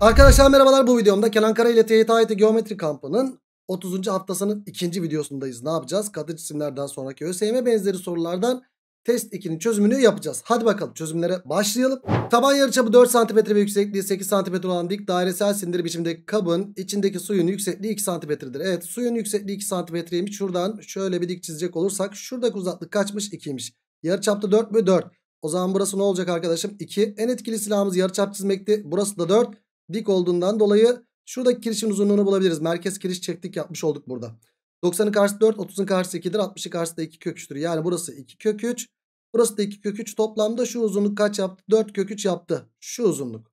Arkadaşlar merhabalar bu videomda Kenan Kara ile TYT Geometri Kampı'nın 30. haftasının ikinci videosundayız. Ne yapacağız? Katı cisimlerden sonraki ÖSYM benzeri sorulardan test 2'nin çözümünü yapacağız. Hadi bakalım çözümlere başlayalım. Taban yarıçapı 4 cm ve yüksekliği 8 cm olan dik dairesel sindir biçimdeki kabın içindeki suyun yüksekliği 2 cm'dir. Evet suyun yüksekliği 2 cm'ymiş. Şuradan şöyle bir dik çizecek olursak şuradaki uzaklık kaçmış? 2'ymiş. Yarıçapta 4 ve 4. O zaman burası ne olacak arkadaşım? 2. En etkili silahımız yarıçap çizmekti. Burası da 4 dik olduğundan dolayı şuradaki kirişin uzunluğunu bulabiliriz. Merkez kiriş çektik yapmış olduk burada. 90'ın karşısı 4, 30'un karşısı 2'dir. 60'ın karşısı da 2 kök 3'tür. Yani burası 2 kök 3. Burası da 2 kök 3. Toplamda şu uzunluk kaç yaptı? 4 kök 3 yaptı. Şu uzunluk.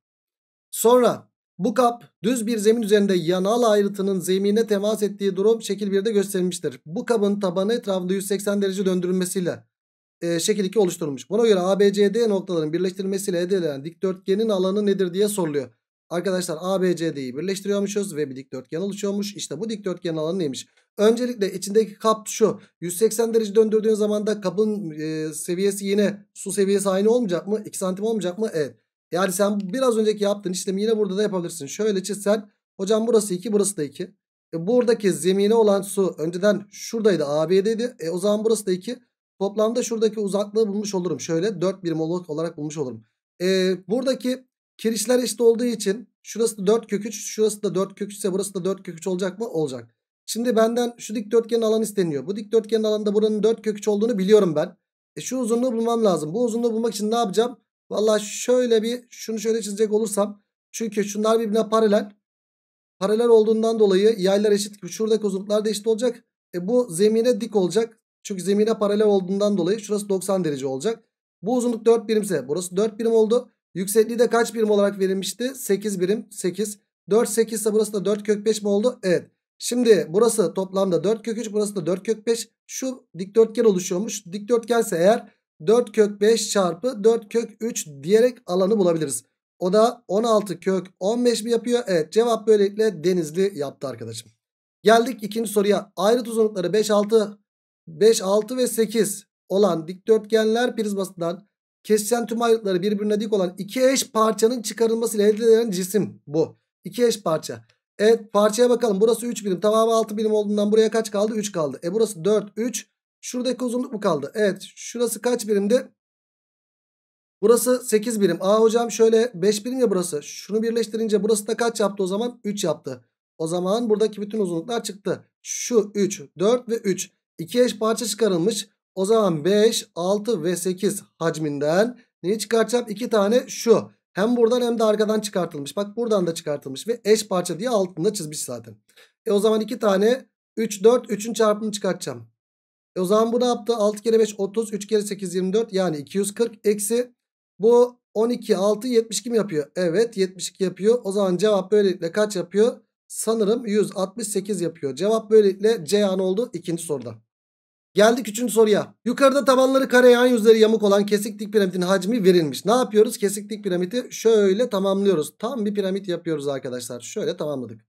Sonra bu kap düz bir zemin üzerinde yanal ayrıtının zemine temas ettiği durum şekil 1'de gösterilmiştir. Bu kabın tabanı etrafında 180 derece döndürülmesiyle e, şekil 2 oluşturulmuş. Buna göre ABCD noktaların birleştirilmesiyle elde edilen dikdörtgenin alanı nedir diye soruluyor. Arkadaşlar ABCD'yi birleştiriyormuşuz ve bir dikdörtgen oluşuyormuş. İşte bu dikdörtgen alanı neymiş? Öncelikle içindeki kap şu 180 derece döndürdüğün zaman da kabın e, seviyesi yine su seviyesi aynı olmayacak mı? 2 santim olmayacak mı? Evet. Yani sen biraz önceki yaptığın işlemi yine burada da yapabilirsin. Şöyle çizsen hocam burası 2 burası da 2. E, buradaki zemine olan su önceden şuradaydı AB'deydi. E, o zaman burası da 2. Toplamda şuradaki uzaklığı bulmuş olurum. Şöyle 4 birim olarak bulmuş olurum. E, buradaki Kirişler eşit olduğu için şurası da 4 kök şurası da 4 kök ise burası da 4 kök olacak mı? Olacak. Şimdi benden şu dikdörtgenin alanı isteniyor. Bu dikdörtgenin alanında buranın 4 kök olduğunu biliyorum ben. E şu uzunluğu bulmam lazım. Bu uzunluğu bulmak için ne yapacağım? Valla şöyle bir şunu şöyle çizecek olursam. Çünkü şunlar birbirine paralel. Paralel olduğundan dolayı yaylar eşit. Şuradaki uzunluklar da eşit olacak. E bu zemine dik olacak. Çünkü zemine paralel olduğundan dolayı şurası 90 derece olacak. Bu uzunluk 4 birimse burası 4 birim oldu. Yüksekliği de kaç birim olarak verilmişti? 8 birim 8. 4 8 ise burası da 4 kök 5 mi oldu? Evet. Şimdi burası toplamda 4 kök 3 burası da 4 kök 5. Şu dikdörtgen oluşuyormuş. Dikdörtgense eğer 4 kök 5 çarpı 4 kök 3 diyerek alanı bulabiliriz. O da 16 kök 15 mi yapıyor? Evet cevap böylelikle denizli yaptı arkadaşım. Geldik ikinci soruya. Ayrıt uzunlukları 5 6 5 6 ve 8 olan dikdörtgenler prizmasından Kesişen tüm ayrıtları birbirine dik olan iki eş parçanın çıkarılmasıyla elde edilen cisim bu. İki eş parça. Evet parçaya bakalım. Burası 3 birim. Tamamı 6 birim olduğundan buraya kaç kaldı? 3 kaldı. E burası 4, 3. Şuradaki uzunluk mu kaldı? Evet. Şurası kaç birimdi? Burası 8 birim. Aa hocam şöyle 5 birim ya burası. Şunu birleştirince burası da kaç yaptı o zaman? 3 yaptı. O zaman buradaki bütün uzunluklar çıktı. Şu 3, 4 ve 3. İki eş parça çıkarılmış. O zaman 5, 6 ve 8 hacminden neyi çıkartacağım? 2 tane şu. Hem buradan hem de arkadan çıkartılmış. Bak buradan da çıkartılmış ve eş parça diye altında çizmiş zaten. E o zaman 2 tane 3, 4, 3'ün çarpımını çıkartacağım. E o zaman bu ne yaptı? 6 kere 5, 30. 3 kere 8, 24. Yani 240 eksi. Bu 12, 6, 72 mi yapıyor? Evet 72 yapıyor. O zaman cevap böylelikle kaç yapıyor? Sanırım 168 yapıyor. Cevap böylelikle C an oldu ikinci soruda. Geldik üçüncü soruya. Yukarıda tabanları kare yan yüzleri yamuk olan kesik dik piramidin hacmi verilmiş. Ne yapıyoruz? Kesik dik piramidi şöyle tamamlıyoruz. Tam bir piramit yapıyoruz arkadaşlar. Şöyle tamamladık.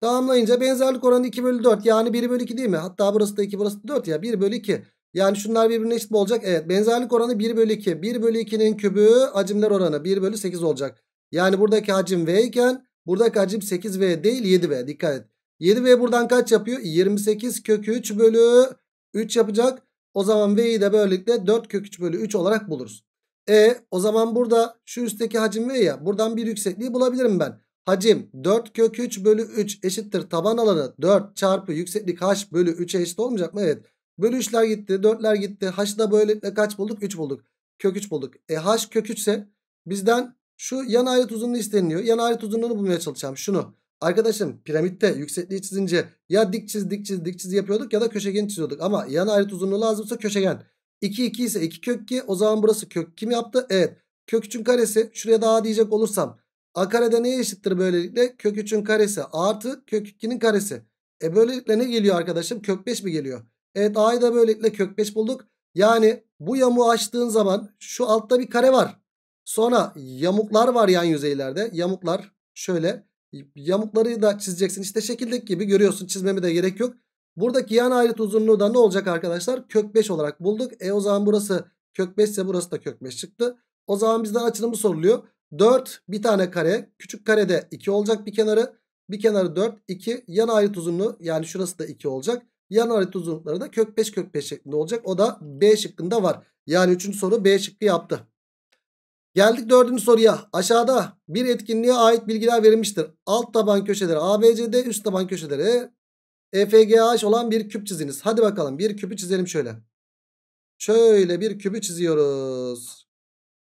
Tamamlayınca benzerlik oranı 2 bölü 4. Yani 1 bölü 2 değil mi? Hatta burası da 2 burası da 4 ya. 1 bölü 2. Yani şunlar birbirine eşit mi olacak? Evet benzerlik oranı 1 bölü 2. 1 bölü 2'nin kübü hacimler oranı 1 bölü 8 olacak. Yani buradaki hacim V iken buradaki hacim 8V değil 7V. Dikkat et. 7V buradan kaç yapıyor? 28 kökü 3 bölü 3 yapacak. O zaman V'yi de böylelikle 4 kök 3 bölü 3 olarak buluruz. E o zaman burada şu üstteki hacim V ya. Buradan bir yüksekliği bulabilirim ben. Hacim 4 kök 3 bölü 3 eşittir taban alanı 4 çarpı yükseklik h bölü 3'e eşit olmayacak mı? Evet. Bölü 3'ler gitti 4'ler gitti. H'ı da böylelikle kaç bulduk? 3 bulduk. Kök 3 bulduk. E h kök 3 ise bizden şu yan ayrıt uzunluğu isteniliyor. Yan ayrıt uzunluğunu bulmaya çalışacağım. Şunu. Arkadaşım piramitte yüksekliği çizince ya dik çiz dik çiz dik çiz yapıyorduk ya da köşegen çiziyorduk. Ama yan ayrıt uzunluğu lazımsa köşegen. 2 2 ise 2 kök 2 o zaman burası kök kim yaptı? Evet. Kök 3'ün karesi şuraya daha diyecek olursam a karede neye eşittir böylelikle? Kök 3'ün karesi artı kök 2'nin karesi. E böylelikle ne geliyor arkadaşım? Kök 5 mi geliyor? Evet a'yı da böylelikle kök 5 bulduk. Yani bu yamuğu açtığın zaman şu altta bir kare var. Sonra yamuklar var yan yüzeylerde. Yamuklar şöyle. Yamukları da çizeceksin. İşte şekildeki gibi görüyorsun çizmeme de gerek yok. Buradaki yan ayrıt uzunluğu da ne olacak arkadaşlar? Kök 5 olarak bulduk. E o zaman burası kök 5 ise burası da kök 5 çıktı. O zaman bizden açılımı soruluyor. 4 bir tane kare. Küçük karede 2 olacak bir kenarı. Bir kenarı 4, 2. Yan ayrıt uzunluğu yani şurası da 2 olacak. Yan ayrıt uzunlukları da kök 5 kök 5 şeklinde olacak. O da B şıkkında var. Yani 3. soru B şıkkı yaptı. Geldik dördüncü soruya. Aşağıda bir etkinliğe ait bilgiler verilmiştir. Alt taban köşeleri ABCD, üst taban köşeleri EFGH olan bir küp çiziniz. Hadi bakalım bir küpü çizelim şöyle. Şöyle bir küpü çiziyoruz.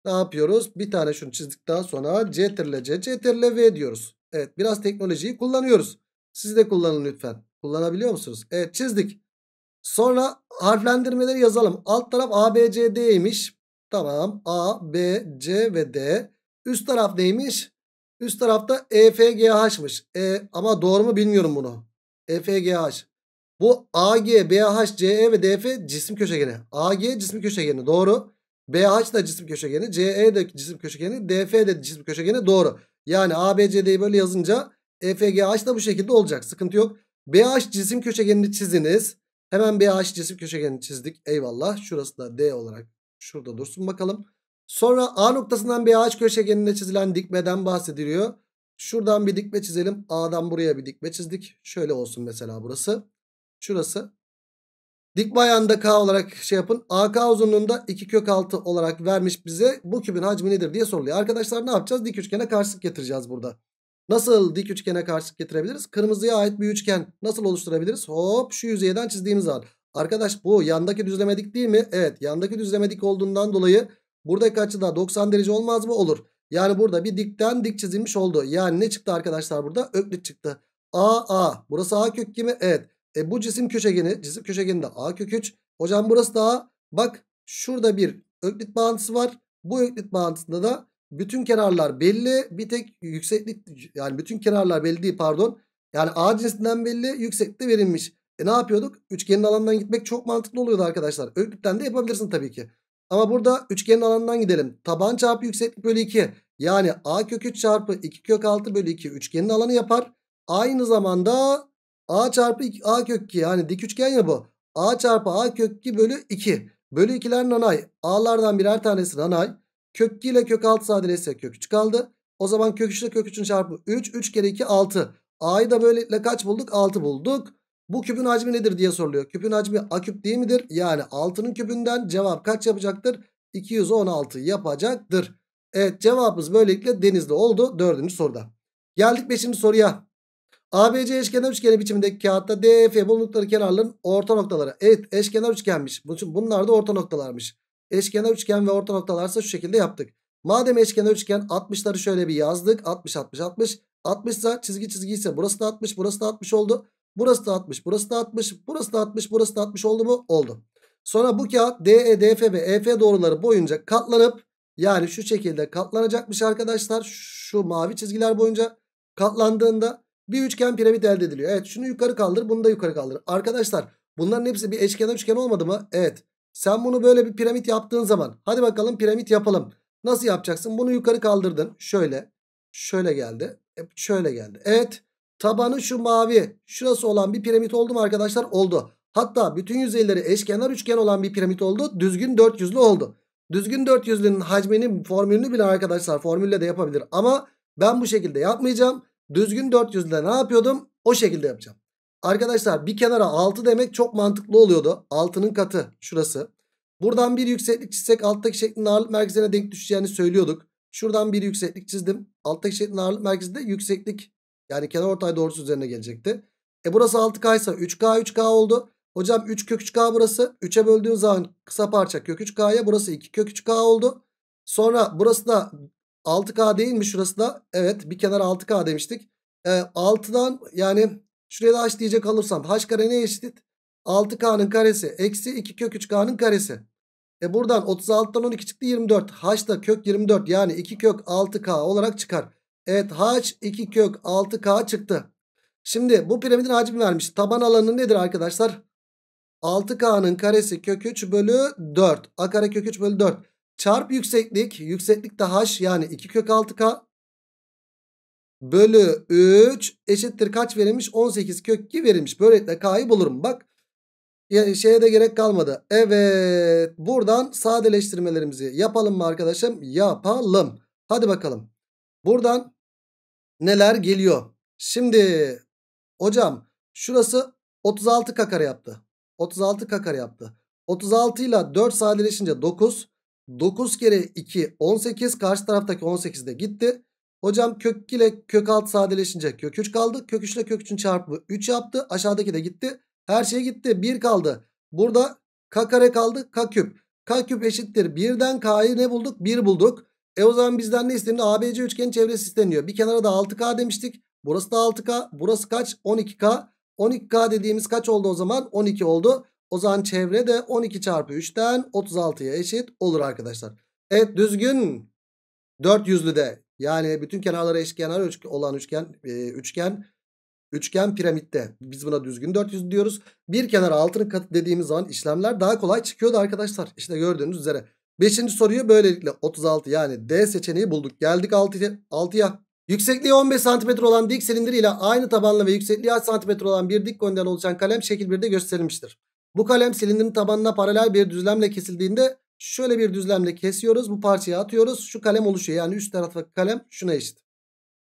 Ne yapıyoruz? Bir tane şunu çizdikten sonra C CTRL C, C CTRL V diyoruz. Evet biraz teknolojiyi kullanıyoruz. Siz de kullanın lütfen. Kullanabiliyor musunuz? Evet çizdik. Sonra harflendirmeleri yazalım. Alt taraf ABCD'ymiş. Tamam. A, B, C ve D. Üst taraf neymiş? Üst tarafta EFGH'mış. E, ama doğru mu bilmiyorum bunu. EFGH. Bu AG, BH, CE ve DF cisim köşegeni. AG cisim köşegeni doğru. BH da cisim köşegeni, CE de cisim köşegeni, DF de cisim köşegeni doğru. Yani ABCD'yi böyle yazınca EFGH da bu şekilde olacak. Sıkıntı yok. BH cisim köşegenini çiziniz. Hemen BH cisim köşegenini çizdik. Eyvallah. Şurası da D olarak Şurada dursun bakalım. Sonra A noktasından bir ağaç köşegenine çizilen dikmeden bahsediliyor. Şuradan bir dikme çizelim. A'dan buraya bir dikme çizdik. Şöyle olsun mesela burası. Şurası. Dikme ayağında K olarak şey yapın. AK uzunluğunda 2 kök 6 olarak vermiş bize. Bu kübün hacmi nedir diye soruluyor. Arkadaşlar ne yapacağız? Dik üçgene karşılık getireceğiz burada. Nasıl dik üçgene karşılık getirebiliriz? Kırmızıya ait bir üçgen nasıl oluşturabiliriz? Hop şu yüzeyden çizdiğimiz an. Arkadaş bu yandaki düzlemedik değil mi? Evet yandaki düzlemedik olduğundan dolayı buradaki açı da 90 derece olmaz mı? Olur. Yani burada bir dikten dik çizilmiş oldu. Yani ne çıktı arkadaşlar burada? Öklit çıktı. A A. Burası A kökü kimi? Evet. E bu cisim köşegeni. Cisim köşegeni de A kök 3. Hocam burası da A. Bak şurada bir öklit bağıntısı var. Bu öklit bağıntısında da bütün kenarlar belli. Bir tek yükseklik yani bütün kenarlar belli değil pardon. Yani A cinsinden belli yükseklik verilmiş. E ne yapıyorduk? Üçgenin alanından gitmek çok mantıklı oluyordu arkadaşlar. Öğütlükten de yapabilirsin tabii ki. Ama burada üçgenin alanından gidelim. Taban çarpı yükseklik bölü 2. Yani a kök 3 çarpı 2 kök 6 bölü 2 üçgenin alanı yapar. Aynı zamanda a çarpı 2, a kök 2 yani dik üçgen ya bu. a çarpı a kök 2 bölü 2. Bölü 2'ler nanay. a'lardan birer tanesi nanay. Kök 2 ile kök 6 sadeleşse kök 3 kaldı. O zaman kök 3 ile kök 3'ün çarpı 3. 3 kere 2 6. a'yı da böylelikle kaç bulduk? 6 bulduk. Bu küpün hacmi nedir diye soruluyor. Küpün hacmi a küp değil midir? Yani 6'nın küpünden cevap kaç yapacaktır? 216 yapacaktır. Evet cevabımız böylelikle denizli oldu dördüncü soruda. Geldik beşinci soruya. ABC eşkenar üçgeni biçimindeki kağıtta DF bulundukları kenarların orta noktaları. Evet eşkenar üçgenmiş. Bunlar da orta noktalarmış. Eşkenar üçgen ve orta noktalarsa şu şekilde yaptık. Madem eşkenar üçgen 60'ları şöyle bir yazdık. 60 60 60. 60 ise çizgi çizgi ise burası da 60 burası da 60 oldu. Burası da 60. Burası da 60. Burası da 60. Burası da 60 oldu mu? Oldu. Sonra bu kağıt DE, DF ve EF doğruları boyunca katlanıp yani şu şekilde katlanacakmış arkadaşlar. Şu mavi çizgiler boyunca katlandığında bir üçgen piramit elde ediliyor. Evet şunu yukarı kaldır bunu da yukarı kaldır. Arkadaşlar bunların hepsi bir eşkenar üçgen olmadı mı? Evet. Sen bunu böyle bir piramit yaptığın zaman hadi bakalım piramit yapalım. Nasıl yapacaksın? Bunu yukarı kaldırdın. Şöyle. Şöyle geldi. E, şöyle geldi. Evet. Tabanı şu mavi şurası olan bir piramit oldu mu arkadaşlar? Oldu. Hatta bütün yüzeyleri eşkenar üçgen olan bir piramit oldu. Düzgün 400'lü oldu. Düzgün 400'lünün hacminin formülünü bile arkadaşlar formülle de yapabilir. Ama ben bu şekilde yapmayacağım. Düzgün 400'de ne yapıyordum? O şekilde yapacağım. Arkadaşlar bir kenara 6 demek çok mantıklı oluyordu. 6'nın katı şurası. Buradan bir yükseklik çizsek alttaki şeklin ağırlık merkezine denk düşeceğini söylüyorduk. Şuradan bir yükseklik çizdim. Alttaki şeklin ağırlık merkezinde yükseklik yani kenar ortay doğrusu üzerine gelecekti. E burası 6K ise 3K 3K oldu. Hocam 3 kök 3K burası. 3'e böldüğün zaman kısa parça kök 3K'ya burası 2 kök 3K oldu. Sonra burası da 6K değil mi şurası da? Evet bir kenar 6K demiştik. E, 6'dan yani şuraya da h diyecek alırsam h kare ne eşit? 6K'nın karesi eksi 2 kök 3K'nın karesi. E buradan 36'dan 12 çıktı 24. H da kök 24 yani 2 kök 6K olarak çıkar. Evet H 2 kök 6K çıktı. Şimdi bu piramidin hacmi vermiş. Taban alanı nedir arkadaşlar? 6K'nın karesi kök 3 bölü 4. A kare kök 3 bölü 4. Çarp yükseklik. Yükseklik de H yani 2 kök 6K. Bölü 3 eşittir kaç verilmiş? 18 kök 2 verilmiş. Böylelikle K'yı bulurum. Bak yani şeye de gerek kalmadı. Evet buradan sadeleştirmelerimizi yapalım mı arkadaşım? Yapalım. Hadi bakalım. Buradan neler geliyor? Şimdi hocam şurası 36 kakara yaptı. 36 kakara yaptı. 36 ile 4 sadeleşince 9. 9 kere 2 18. Karşı taraftaki 18 de gitti. Hocam kök ile kök 6 sadeleşince kök 3 kaldı. Kök 3 ile kök 3'ün çarpımı 3 yaptı. Aşağıdaki de gitti. Her şey gitti. 1 kaldı. Burada k kare kaldı. K küp. K küp eşittir. 1'den k'yı ne bulduk? 1 bulduk. E o zaman bizden ne isteniyor? ABC üçgenin çevresi isteniyor. Bir kenara da 6K demiştik. Burası da 6K. Burası kaç? 12K. 12K dediğimiz kaç oldu o zaman? 12 oldu. O zaman çevre de 12 çarpı 3'ten 36'ya eşit olur arkadaşlar. Evet düzgün. 4 yüzlü de yani bütün kenarları eşkenar olan üçgen e, üçgen üçgen piramitte. Biz buna düzgün 400 diyoruz. Bir kenara altını katı dediğimiz zaman işlemler daha kolay çıkıyordu arkadaşlar. İşte gördüğünüz üzere. Beşinci soruyu böylelikle 36 yani D seçeneği bulduk. Geldik 6'ya. 6'ya. Yüksekliği 15 cm olan dik silindir ile aynı tabanlı ve yüksekliği 8 cm olan bir dik konudan oluşan kalem şekil 1'de gösterilmiştir. Bu kalem silindirin tabanına paralel bir düzlemle kesildiğinde şöyle bir düzlemle kesiyoruz. Bu parçayı atıyoruz. Şu kalem oluşuyor. Yani üst tarafı kalem şuna eşit.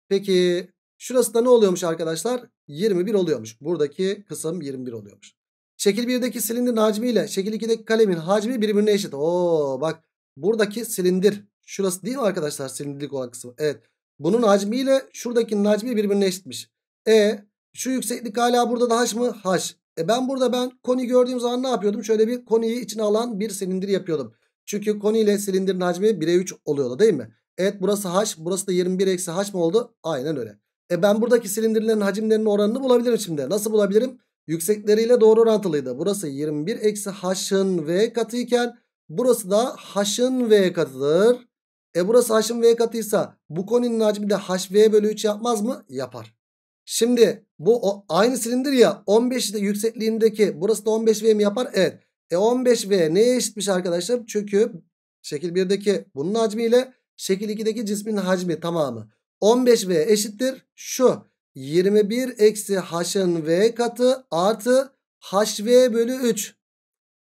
Peki şurası da ne oluyormuş arkadaşlar? 21 oluyormuş. Buradaki kısım 21 oluyormuş. Şekil 1'deki silindir hacmi ile şekil 2'deki kalemin hacmi birbirine eşit. Oo bak buradaki silindir. Şurası değil mi arkadaşlar silindirlik olan kısmı? Evet. Bunun hacmi ile şuradakinin hacmi birbirine eşitmiş. E şu yükseklik hala burada da haş mı? Haş. E ben burada ben koni gördüğüm zaman ne yapıyordum? Şöyle bir koniyi içine alan bir silindir yapıyordum. Çünkü koni ile silindirin hacmi 1'e 3 oluyordu değil mi? Evet burası haş, Burası da 21 eksi haş mı oldu? Aynen öyle. E ben buradaki silindirlerin hacimlerinin oranını bulabilirim şimdi. Nasıl bulabilirim? Yüksekleriyle doğru orantılıydı. Burası 21 eksi h'ın v katı iken burası da h'ın v katıdır. E burası h'ın v katıysa bu koninin hacmi de hv bölü 3 yapmaz mı? Yapar. Şimdi bu o, aynı silindir ya 15 de yüksekliğindeki burası da 15v mi yapar? Evet. E 15v neye eşitmiş arkadaşlar? Çünkü şekil 1'deki bunun hacmiyle şekil 2'deki cismin hacmi tamamı. 15v eşittir şu 21 eksi h'ın v katı artı hv bölü 3.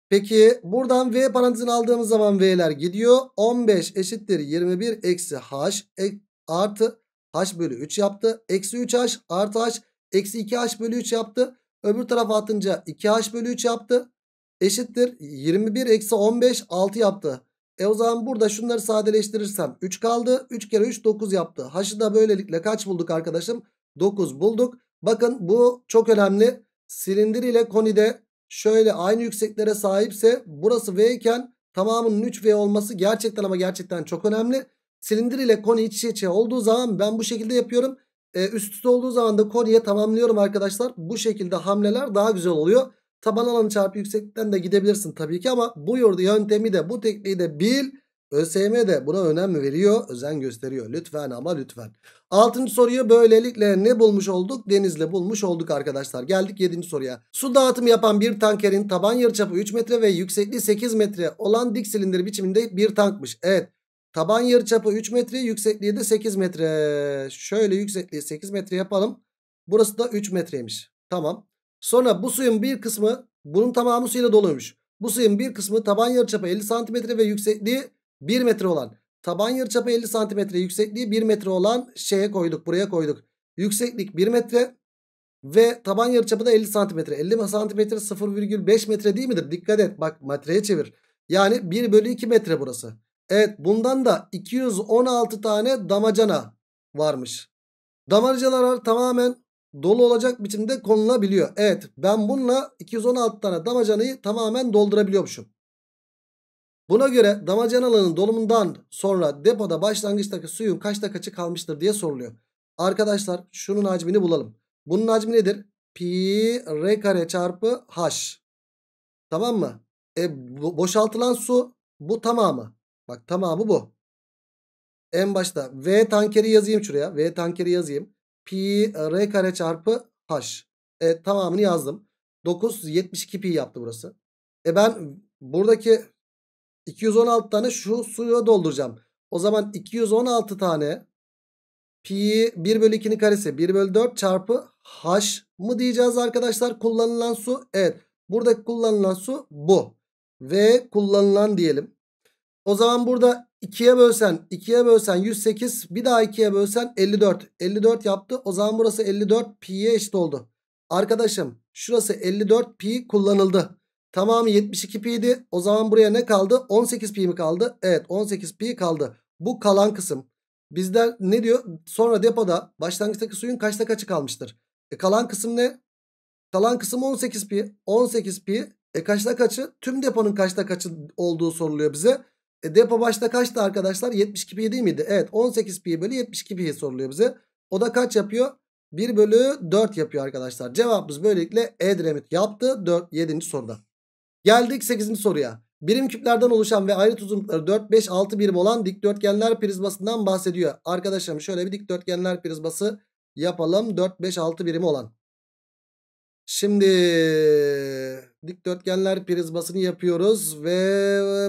Peki buradan v parantezini aldığımız zaman v'ler gidiyor. 15 eşittir 21 eksi h e, artı h bölü 3 yaptı. Eksi 3h artı h eksi 2h bölü 3 yaptı. Öbür tarafa atınca 2h bölü 3 yaptı. Eşittir 21 eksi 15 6 yaptı. E o zaman burada şunları sadeleştirirsem 3 kaldı. 3 kere 3 9 yaptı. H'ı da böylelikle kaç bulduk arkadaşım? 9 bulduk. Bakın bu çok önemli. Silindir ile konide şöyle aynı yükseklere sahipse burası V iken tamamının 3V olması gerçekten ama gerçekten çok önemli. Silindir ile koni iç içe olduğu zaman ben bu şekilde yapıyorum. Ee, üst üste olduğu zaman da koniye tamamlıyorum arkadaşlar. Bu şekilde hamleler daha güzel oluyor. Taban alanı çarpı yüksekten de gidebilirsin tabii ki ama bu yöntemi de bu tekniği de bil. ÖSYM de buna önem veriyor, özen gösteriyor. Lütfen ama lütfen. Altıncı soruyu böylelikle ne bulmuş olduk? Denizle bulmuş olduk arkadaşlar. Geldik yedinci soruya. Su dağıtımı yapan bir tankerin taban yarıçapı 3 metre ve yüksekliği 8 metre olan dik silindir biçiminde bir tankmış. Evet. Taban yarıçapı 3 metre, yüksekliği de 8 metre. Şöyle yüksekliği 8 metre yapalım. Burası da 3 metreymiş. Tamam. Sonra bu suyun bir kısmı, bunun tamamı suyla doluymuş. Bu suyun bir kısmı taban yarıçapı 50 santimetre ve yüksekliği 1 metre olan taban yarıçapı 50 santimetre yüksekliği 1 metre olan şeye koyduk buraya koyduk. Yükseklik 1 metre ve taban yarıçapı da 50 santimetre. 50 santimetre 0,5 metre değil midir? Dikkat et bak metreye çevir. Yani 1 bölü 2 metre burası. Evet bundan da 216 tane damacana varmış. Damacanalar tamamen dolu olacak biçimde konulabiliyor. Evet ben bununla 216 tane damacanayı tamamen doldurabiliyormuşum. Buna göre damacananın dolumundan sonra depoda başlangıçtaki suyun kaç dakikacı kalmıştır diye soruluyor. Arkadaşlar şunun hacmini bulalım. Bunun hacmi nedir? Pi r kare çarpı h. Tamam mı? E, boşaltılan su bu tamamı. Bak tamamı bu. En başta V tankeri yazayım şuraya. V tankeri yazayım. Pi r kare çarpı h. Evet tamamını yazdım. 972 pi yaptı burası. E ben buradaki 216 tane şu suyu dolduracağım. O zaman 216 tane pi 1 bölü 2'nin karesi 1 bölü 4 çarpı h mı diyeceğiz arkadaşlar kullanılan su? Evet buradaki kullanılan su bu. Ve kullanılan diyelim. O zaman burada 2'ye bölsen 2'ye bölsen 108 bir daha 2'ye bölsen 54. 54 yaptı. O zaman burası 54 pi'ye eşit oldu. Arkadaşım şurası 54 pi kullanıldı. Tamamı 72 pi'ydi. O zaman buraya ne kaldı? 18 pi mi kaldı? Evet 18 pi kaldı. Bu kalan kısım. Bizler ne diyor? Sonra depoda başlangıçtaki suyun kaçta kaçı kalmıştır? E kalan kısım ne? Kalan kısım 18 pi. 18 pi. E kaçta kaçı? Tüm deponun kaçta kaçı olduğu soruluyor bize. E depo başta kaçtı arkadaşlar? 72 pi değil miydi? Evet 18 pi bölü 72 pi soruluyor bize. O da kaç yapıyor? 1 bölü 4 yapıyor arkadaşlar. Cevabımız böylelikle Edremit yaptı. 4, 7. soruda. Geldik 8. soruya. Birim küplerden oluşan ve ayrı uzunlukları 4, 5, 6 birim olan dikdörtgenler prizmasından bahsediyor. Arkadaşlarım şöyle bir dikdörtgenler prizması yapalım. 4, 5, 6 birimi olan. Şimdi dikdörtgenler prizmasını yapıyoruz ve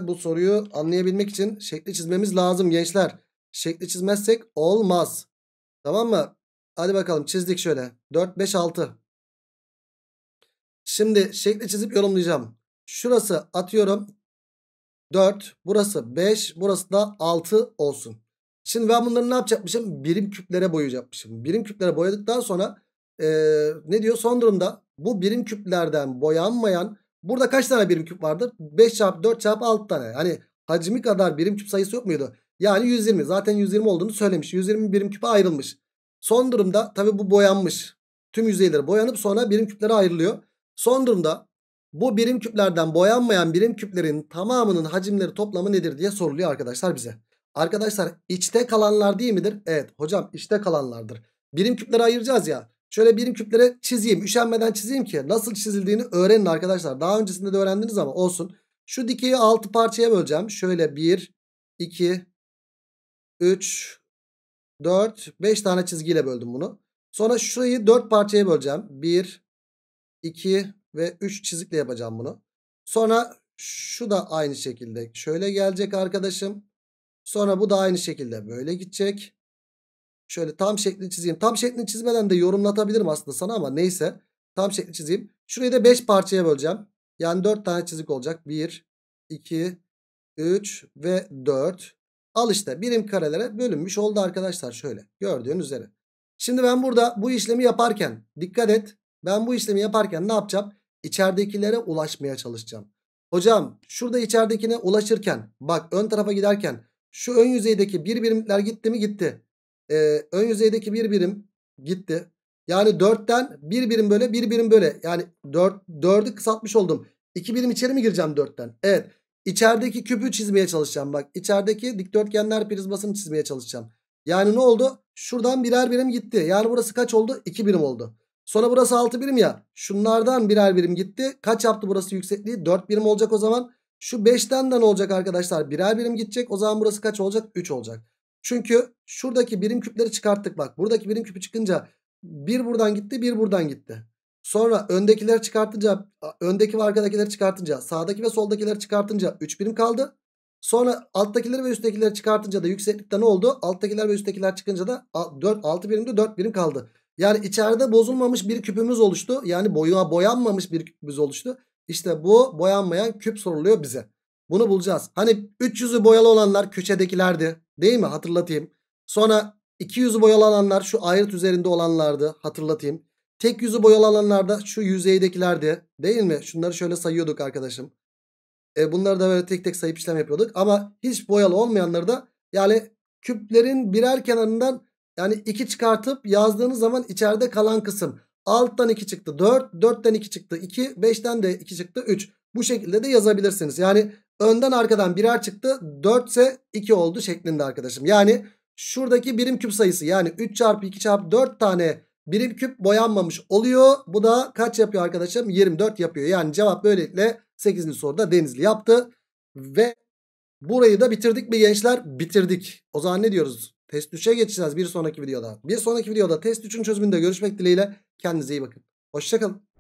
bu soruyu anlayabilmek için şekli çizmemiz lazım gençler. Şekli çizmezsek olmaz. Tamam mı? Hadi bakalım çizdik şöyle. 4, 5, 6. Şimdi şekli çizip yorumlayacağım. Şurası atıyorum 4. Burası 5. Burası da 6 olsun. Şimdi ben bunları ne yapacakmışım? Birim küplere boyayacakmışım. Birim küplere boyadıktan sonra e, ne diyor? Son durumda bu birim küplerden boyanmayan burada kaç tane birim küp vardır? 5 çarpı 4 çarpı 6 tane. Hani hacmi kadar birim küp sayısı yok muydu? Yani 120. Zaten 120 olduğunu söylemiş. 120 birim küpe ayrılmış. Son durumda tabi bu boyanmış. Tüm yüzeyleri boyanıp sonra birim küplere ayrılıyor. Son durumda bu birim küplerden boyanmayan birim küplerin tamamının hacimleri toplamı nedir diye soruluyor arkadaşlar bize. Arkadaşlar içte kalanlar değil midir? Evet hocam içte kalanlardır. Birim küpleri ayıracağız ya. Şöyle birim küplere çizeyim. Üşenmeden çizeyim ki nasıl çizildiğini öğrenin arkadaşlar. Daha öncesinde de öğrendiniz ama olsun. Şu dikeyi 6 parçaya böleceğim. Şöyle 1, 2, 3, 4, 5 tane çizgiyle böldüm bunu. Sonra şurayı 4 parçaya böleceğim. 1, 2, ve 3 çizikle yapacağım bunu. Sonra şu da aynı şekilde şöyle gelecek arkadaşım. Sonra bu da aynı şekilde böyle gidecek. Şöyle tam şeklini çizeyim. Tam şeklini çizmeden de yorumlatabilirim aslında sana ama neyse. Tam şeklini çizeyim. Şurayı da 5 parçaya böleceğim. Yani 4 tane çizik olacak. 1, 2, 3 ve 4. Al işte birim karelere bölünmüş oldu arkadaşlar şöyle. Gördüğün üzere. Şimdi ben burada bu işlemi yaparken dikkat et. Ben bu işlemi yaparken ne yapacağım? içeridekilere ulaşmaya çalışacağım. Hocam şurada içeridekine ulaşırken bak ön tarafa giderken şu ön yüzeydeki bir birimler gitti mi gitti. Ee, ön yüzeydeki bir birim gitti. Yani 4'ten bir birim böyle bir birim böyle. Yani 4, 4'ü kısaltmış oldum. 2 birim içeri mi gireceğim 4'ten? Evet. İçerideki küpü çizmeye çalışacağım. Bak içerideki dikdörtgenler prizmasını çizmeye çalışacağım. Yani ne oldu? Şuradan birer birim gitti. Yani burası kaç oldu? 2 birim oldu. Sonra burası 6 birim ya. Şunlardan birer birim gitti. Kaç yaptı burası yüksekliği? 4 birim olacak o zaman. Şu 5'ten de ne olacak arkadaşlar? Birer birim gidecek. O zaman burası kaç olacak? 3 olacak. Çünkü şuradaki birim küpleri çıkarttık bak. Buradaki birim küpü çıkınca bir buradan gitti, bir buradan gitti. Sonra öndekileri çıkartınca, öndeki ve arkadakileri çıkartınca, sağdaki ve soldakileri çıkartınca 3 birim kaldı. Sonra alttakileri ve üsttekileri çıkartınca da yükseklikte ne oldu? Alttakiler ve üsttekiler çıkınca da 4, 6 birimde 4 birim kaldı. Yani içeride bozulmamış bir küpümüz oluştu. Yani boya boyanmamış bir küpümüz oluştu. İşte bu boyanmayan küp soruluyor bize. Bunu bulacağız. Hani 300'ü boyalı olanlar köşedekilerdi. Değil mi? Hatırlatayım. Sonra 200'ü boyalı olanlar şu ayrıt üzerinde olanlardı. Hatırlatayım. Tek yüzü boyalı da şu yüzeydekilerdi. Değil mi? Şunları şöyle sayıyorduk arkadaşım. E bunları da böyle tek tek sayıp işlem yapıyorduk. Ama hiç boyalı olmayanları da yani küplerin birer kenarından yani 2 çıkartıp yazdığınız zaman içeride kalan kısım. Alttan 2 çıktı 4. 4'ten 2 çıktı 2. 5'ten de 2 çıktı 3. Bu şekilde de yazabilirsiniz. Yani önden arkadan birer çıktı. 4 ise 2 oldu şeklinde arkadaşım. Yani şuradaki birim küp sayısı yani 3 çarpı 2 çarpı 4 tane birim küp boyanmamış oluyor. Bu da kaç yapıyor arkadaşım? 24 yapıyor. Yani cevap böylelikle 8. soruda Denizli yaptı. Ve burayı da bitirdik mi gençler? Bitirdik. O zaman ne diyoruz? Test 3'e geçeceğiz bir sonraki videoda. Bir sonraki videoda test 3'ün çözümünde görüşmek dileğiyle. Kendinize iyi bakın. Hoşçakalın.